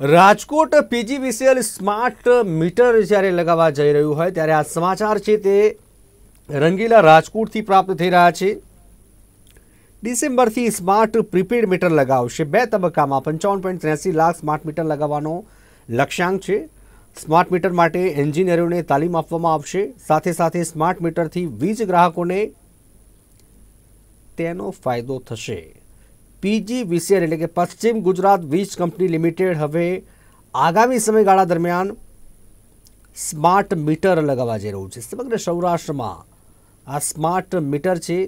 Rajkot PGVCL smart meter જ્યારે લગાવવા જઈ રહ્યું હોય ત્યારે આ સમાચાર છે તે રંગીલા રાજકોટથી પ્રાપ્ત થઈ રહ્યા છે ડિસેમ્બરથી સ્માર્ટ પ્રીપેડ મીટર લગાવશે બે તબક્કામાં પંચાવન પોઈન્ટ ત્રેસી લાખ સ્માર્ટ મીટર લગાવવાનો લક્ષ્યાંક છે સ્માર્ટ મીટર માટે એન્જિનિયરોને તાલીમ આપવામાં આવશે સાથે સાથે સ્માર્ટ મીટરથી વીજ ગ્રાહકોને તેનો ફાયદો થશે પીજી પીજીવીસીએલ એટલે કે પશ્ચિમ ગુજરાત વીજ કંપની લિમિટેડ હવે આગામી સમયગાળા દરમિયાન સ્માર્ટ મીટર લગાવવા જઈ રહ્યું છે સમગ્ર સૌરાષ્ટ્રમાં આ સ્માર્ટ મીટર છે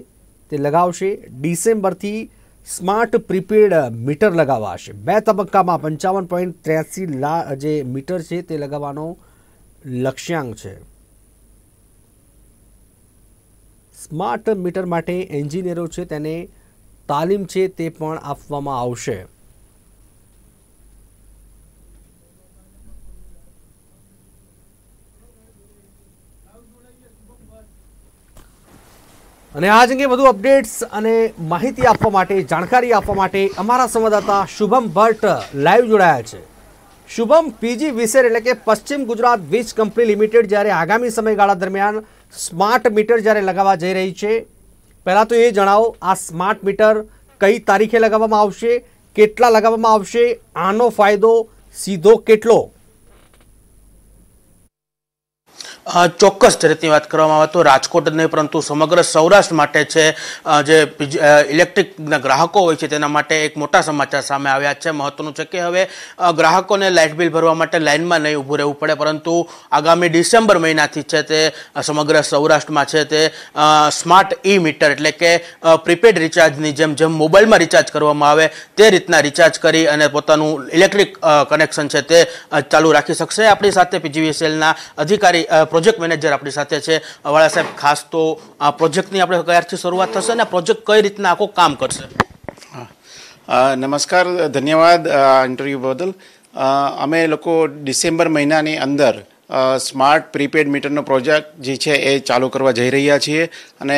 તે લગાવશે ડિસેમ્બરથી સ્માર્ટ પ્રીપેડ મીટર લગાવાશે બે તબક્કામાં પંચાવન પોઈન્ટ ત્રેસી લા જે મીટર છે તે લગાવવાનો લક્ષ્યાંક છે સ્માર્ટ મીટર માટે એન્જિનિયરો છે તેને તાલીમ છે તે પણ આપવામાં આવશે અને આ જ અંગે વધુ અપડેટ્સ અને માહિતી આપવા માટે જાણકારી આપવા માટે અમારા સંવાદદાતા શુભમ ભટ્ટ લાઈવ જોડાયા છે શુભમ પીજી વિસેર એટલે કે પશ્ચિમ ગુજરાત વીજ કંપની લિમિટેડ જ્યારે આગામી સમયગાળા દરમિયાન સ્માર્ટ મીટર જ્યારે લગાવવા જઈ રહી છે પહેલાં તો એ જણાવો આ સ્માર્ટ મીટર કઈ તારીખે લગાવવામાં આવશે કેટલા લગાવવામાં આવશે આનો ફાયદો સીધો કેટલો ચોક્કસ રીતની વાત કરવામાં આવે તો રાજકોટ નહીં પરંતુ સમગ્ર સૌરાષ્ટ્ર માટે છે જે ઇલેક્ટ્રિકના ગ્રાહકો હોય છે તેના માટે એક મોટા સમાચાર સામે આવ્યા છે મહત્વનું છે કે હવે ગ્રાહકોને લાઇટ બિલ ભરવા માટે લાઇનમાં નહીં ઊભું રહેવું પડે પરંતુ આગામી ડિસેમ્બર મહિનાથી છે તે સમગ્ર સૌરાષ્ટ્રમાં છે તે સ્માર્ટ ઈ મીટર એટલે કે પ્રીપેડ રિચાર્જની જેમ જેમ મોબાઈલમાં રિચાર્જ કરવામાં આવે તે રીતના રિચાર્જ કરી અને પોતાનું ઇલેક્ટ્રિક કનેક્શન છે તે ચાલુ રાખી શકશે આપણી સાથે પીજીવીસીએલના અધિકારી પ્રોજેક્ટ મેનેજર આપણી સાથે છે અવાળા સાહેબ ખાસ તો આ પ્રોજેક્ટની આપણે ક્યારથી શરૂઆત થશે અને પ્રોજેક્ટ કઈ રીતના આખો કામ કરશે નમસ્કાર ધન્યવાદ ઇન્ટરવ્યૂ બદલ અમે લોકો ડિસેમ્બર મહિનાની અંદર સ્માર્ટ પ્રીપેડ મીટરનો પ્રોજેક્ટ જે છે એ ચાલુ કરવા જઈ રહ્યા છીએ અને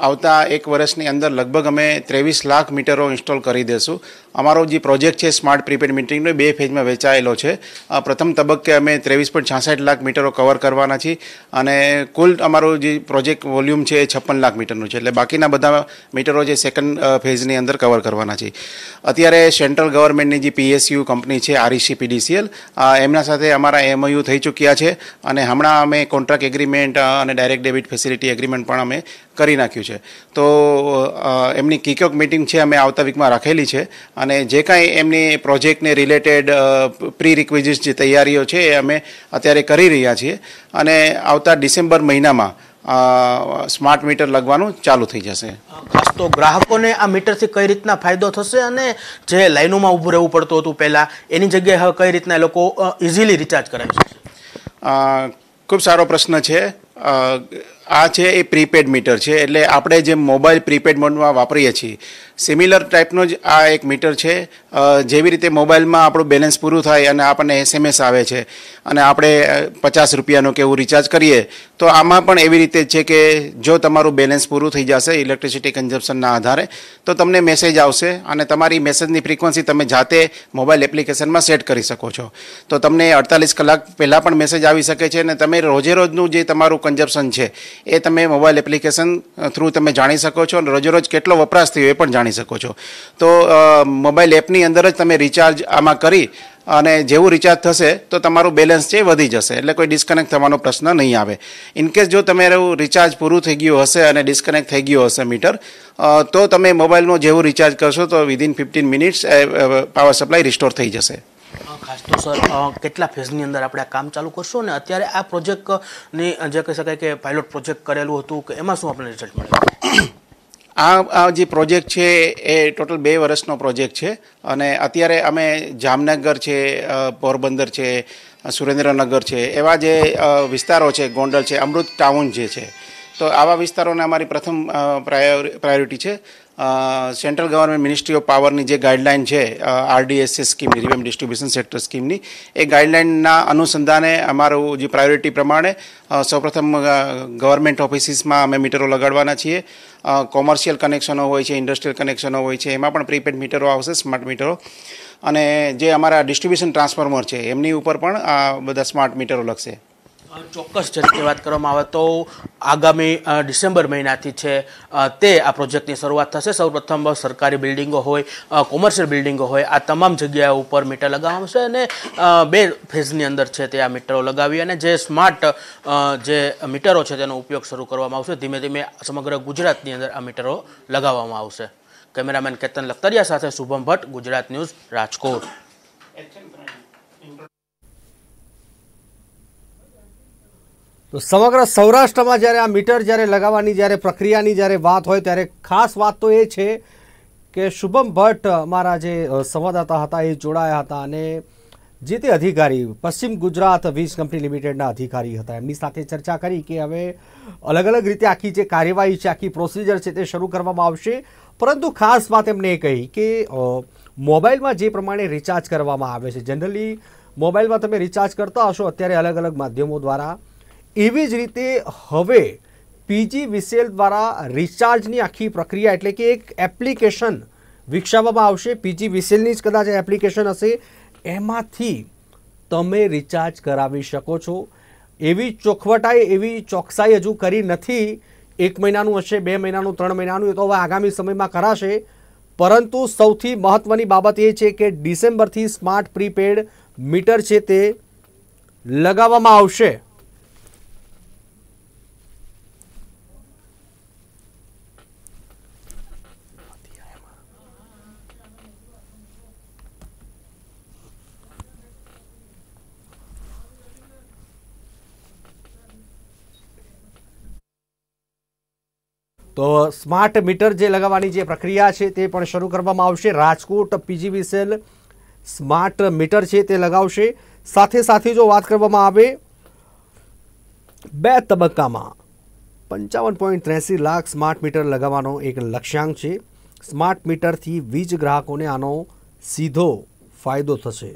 આવતા એક વર્ષની અંદર લગભગ અમે ત્રેવીસ લાખ મીટરો ઇન્સ્ટોલ કરી દેશું અમારો જે પ્રોજેક્ટ છે સ્માર્ટ પ્રીપેડ મીટરનો બે ફેઝમાં વેચાયેલો છે પ્રથમ તબક્કે અમે ત્રેવીસ પોઈન્ટ છાસઠ લાખ મીટરો કવર કરવાના છીએ અને કુલ અમારો જે પ્રોજેક્ટ વોલ્યુમ છે એ છપ્પન લાખ મીટરનું છે એટલે બાકીના બધા મીટરો જે સેકન્ડ ફેઝની અંદર કવર કરવાના છે અત્યારે સેન્ટ્રલ ગવર્મેન્ટની જે પીએસયુ કંપની છે આરઈસી પીડીસીએલ એમના સાથે અમારા એમઓયુ થઈ ચૂક્યા છે અને હમણાં અમે કોન્ટ્રાક્ટ એગ્રીમેન્ટ અને ડાયરેક્ટ ડેબિટ ફેસિલિટી એગ્રીમેન્ટ પણ અમે કરી નાખ્યું છે તો એમની કિકઓક મિટિંગ છે અમે આવતા વીકમાં રાખેલી છે અને જે કાંઈ એમની પ્રોજેક્ટને રિલેટેડ પ્રી રિક્વિઝિટ જે તૈયારીઓ છે એ અમે અત્યારે કરી રહ્યા છીએ અને આવતા ડિસેમ્બર મહિનામાં સ્માર્ટ મીટર લગવાનું ચાલુ થઈ જશે ખાસ તો ગ્રાહકોને આ મીટરથી કઈ રીતના ફાયદો થશે અને જે લાઈનોમાં ઊભું રહેવું પડતું હતું પહેલાં એની જગ્યાએ હવે કઈ રીતના લોકો ઇઝીલી રિચાર્જ કરાવી શકશે ખૂબ સારો પ્રશ્ન છે આ છે એ પ્રીપેડ મીટર છે એટલે આપણે જે મોબાઈલ પ્રીપેડ મોડમાં વાપરીએ છીએ સિમિલર ટાઈપનો જ આ એક મીટર છે જેવી રીતે મોબાઈલમાં આપણું બેલેન્સ પૂરું થાય અને આપણને એસએમએસ આવે છે અને આપણે પચાસ રૂપિયાનું કે એવું રિચાર્જ કરીએ તો આમાં પણ એવી રીતે છે કે જો તમારું બેલેન્સ પૂરું થઈ જશે ઇલેક્ટ્રિસિટી કન્ઝમ્પશનના આધારે તો તમને મેસેજ આવશે અને તમારી મેસેજની ફ્રિકવન્સી તમે જાતે મોબાઈલ એપ્લિકેશનમાં સેટ કરી શકો છો તો તમને અડતાલીસ કલાક પહેલાં પણ મેસેજ આવી શકે છે અને તમે રોજે રોજનું જે તમારું કન્ઝમ્પશન છે એ તમે મોબાઈલ એપ્લિકેશન થ્રુ તમે જાણી શકો છો અને રોજે રોજ કેટલો વપરાશ થયો એ પણ જાણી શકો છો તો મોબાઈલ એપની મિનિટની અંદર જ તમે રિચાર્જ આમાં કરી અને જેવું રિચાર્જ થશે તો તમારું બેલેન્સ છે વધી જશે એટલે કોઈ ડિસ્કનેક્ટ થવાનો પ્રશ્ન નહીં આવે ઇનકેસ જો તમારું રિચાર્જ પૂરું થઈ ગયું હશે અને ડિસ્કનેક્ટ થઈ ગયું હશે મીટર તો તમે મોબાઈલનું જેવું રિચાર્જ કરશો તો within fifteen minutes power supply restore થઈ જશે ખાસ તો સર કેટલા ફેઝની અંદર આપણે આ કામ ચાલુ કરશો અને અત્યારે આ પ્રોજેક્ટની જે કહી શકાય કે પાયલોટ પ્રોજેક્ટ કરેલું હતું કે એમાં શું આપણને રિઝલ્ટ મળે આ આ જે પ્રોજેક્ટ છે એ ટોટલ બે વર્ષનો પ્રોજેક્ટ છે અને અત્યારે અમે જામનગર છે પોરબંદર છે સુરેન્દ્રનગર છે એવા જે વિસ્તારો છે ગોંડલ છે અમૃત ટાઉન જે છે તો આવા વિસ્તારોને અમારી પ્રથમ પ્રાયોરિટી છે સેન્ટ્રલ ગવર્મેન્ટ મિનિસ્ટ્રી ઓફ પાવરની જે ગાઈડલાઇન છે આરડીએસએસ સ્કીમની રિવેમ ડિસ્ટ્રીબ્યુશન સેક્ટર સ્કીમની એ ગાઈડલાઇનના અનુસંધાને અમારું જે પ્રાયોરિટી પ્રમાણે સૌપ્રથમ ગવર્મેન્ટ ઓફિસીસમાં અમે મીટરો લગાડવાના છીએ કોમર્શિયલ કનેક્શનો હોય છે ઇન્ડસ્ટ્રીયલ કનેક્શનો હોય છે એમાં પણ પ્રીપેડ મીટરો આવશે સ્માર્ટ મીટરો અને જે અમારા ડિસ્ટ્રીબ્યુશન ટ્રાન્સફોર્મર છે એમની ઉપર પણ આ બધા સ્માર્ટ મીટરો લગશે ચોક્કસ જે વાત કરવામાં આવે તો આગામી ડિસેમ્બર મહિનાથી છે તે આ પ્રોજેક્ટની શરૂઆત થશે સૌપ્રથમ સરકારી બિલ્ડિંગો હોય કોમર્શિયલ બિલ્ડિંગો હોય આ તમામ જગ્યાએ ઉપર મીટર લગાવવામાં આવશે અને બે ફેઝની અંદર છે તે આ મીટરો લગાવી અને જે સ્માર્ટ જે મીટરો છે તેનો ઉપયોગ શરૂ કરવામાં આવશે ધીમે ધીમે સમગ્ર ગુજરાતની અંદર આ મીટરો લગાવવામાં આવશે કેમેરામેન કેતન લખતરિયા સાથે શુભમ ભટ્ટ ગુજરાત ન્યૂઝ રાજકોટ તો સમગ્ર સૌરાષ્ટ્રમાં જ્યારે આ મીટર જ્યારે લગાવવાની જ્યારે પ્રક્રિયાની જ્યારે વાત હોય ત્યારે ખાસ વાત તો એ છે કે શુભમ ભટ્ટ અમારા જે સંવાદદાતા હતા એ જોડાયા હતા અને જે તે અધિકારી પશ્ચિમ ગુજરાત વીજ કંપની લિમિટેડના અધિકારી હતા એમની સાથે ચર્ચા કરી કે હવે અલગ અલગ રીતે આખી જે કાર્યવાહી છે આખી પ્રોસિજર છે તે શરૂ કરવામાં આવશે પરંતુ ખાસ વાત એમને એ કહી કે મોબાઈલમાં જે પ્રમાણે રિચાર્જ કરવામાં આવે છે જનરલી મોબાઈલમાં તમે રિચાર્જ કરતા હશો અત્યારે અલગ અલગ માધ્યમો દ્વારા એવી જ રીતે હવે પીજી વિસેલ દ્વારા રિચાર્જની આખી પ્રક્રિયા એટલે કે એક એપ્લિકેશન વિકસાવવામાં આવશે પીજી વિસેલની જ કદાચ એપ્લિકેશન હશે એમાંથી તમે રિચાર્જ કરાવી શકો છો એવી ચોખવટાઈ એવી ચોકસાઈ હજુ કરી નથી એક મહિનાનું હશે બે મહિનાનું ત્રણ મહિનાનું એ તો હવે આગામી સમયમાં કરાશે પરંતુ સૌથી મહત્ત્વની બાબત એ છે કે ડિસેમ્બરથી સ્માર્ટ પ્રીપેડ મીટર છે તે લગાવવામાં આવશે તો સ્માર્ટ મીટર જે લગાવવાની જે પ્રક્રિયા છે તે પણ શરૂ કરવામાં આવશે રાજકોટ પીજીવીસેલ સ્માર્ટ મીટર છે તે લગાવશે સાથે સાથે જો વાત કરવામાં આવે બે તબક્કામાં પંચાવન પોઈન્ટ ત્રેસી લાખ સ્માર્ટ મીટર લગાવવાનો એક લક્ષ્યાંક છે સ્માર્ટ મીટરથી વીજ ગ્રાહકોને આનો સીધો ફાયદો થશે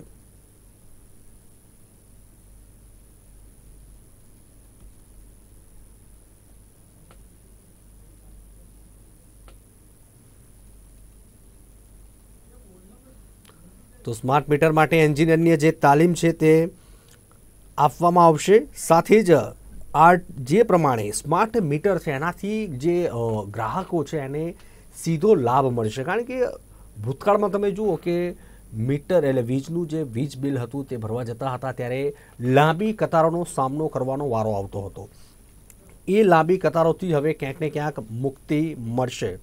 તો સ્માર્ટ મીટર માટે એન્જિનિયરની જે તાલીમ છે તે આપવામાં આવશે સાથે જ આ જે પ્રમાણે સ્માર્ટ મીટર છે એનાથી જે ગ્રાહકો છે એને સીધો લાભ મળશે કારણ કે ભૂતકાળમાં તમે જુઓ કે મીટર એટલે વીજનું જે વીજ બિલ હતું તે ભરવા જતા હતા ત્યારે લાંબી કતારોનો સામનો કરવાનો વારો આવતો હતો એ લાંબી કતારોથી હવે ક્યાંક ને ક્યાંક મુક્તિ મળશે